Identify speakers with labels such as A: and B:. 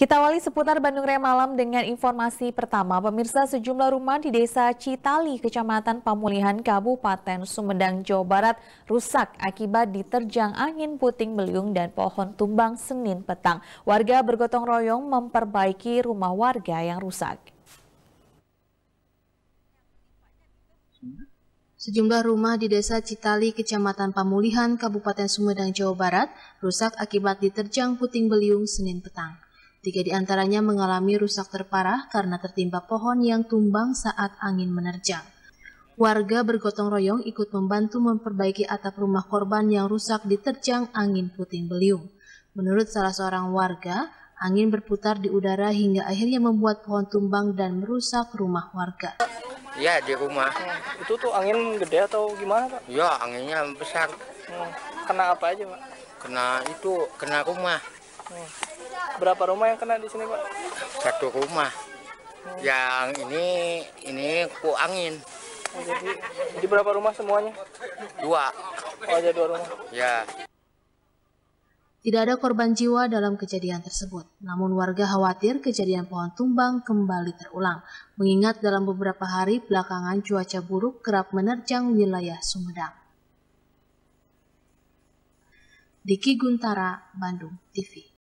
A: Kita awali seputar Bandung Raya Malam dengan informasi pertama. Pemirsa sejumlah rumah di desa Citali, Kecamatan Pamulihan, Kabupaten Sumedang, Jawa Barat rusak akibat diterjang angin puting beliung dan pohon tumbang Senin petang. Warga bergotong royong memperbaiki rumah warga yang rusak.
B: Sejumlah rumah di Desa Citali, Kecamatan Pamulihan, Kabupaten Sumedang, Jawa Barat, rusak akibat diterjang puting beliung Senin petang. Tiga di antaranya mengalami rusak terparah karena tertimpa pohon yang tumbang saat angin menerjang. Warga bergotong royong ikut membantu memperbaiki atap rumah korban yang rusak diterjang angin puting beliung. Menurut salah seorang warga, angin berputar di udara hingga akhirnya membuat pohon tumbang dan merusak rumah warga.
C: Ya di rumah. Itu tuh angin gede atau gimana pak? Ya anginnya besar. Hmm. Kena apa aja pak? Kena itu, kena rumah. Hmm Berapa rumah yang kena di sini, Pak? Satu rumah. Hmm. Yang ini ini ku angin. Oh, jadi, jadi berapa rumah semuanya? Dua. Oh, ada dua rumah. Ya.
B: Tidak ada korban jiwa dalam kejadian tersebut, namun warga khawatir kejadian pohon tumbang kembali terulang, mengingat dalam beberapa hari belakangan cuaca buruk kerap menerjang wilayah Sumedang. Diki Guntara, Bandung TV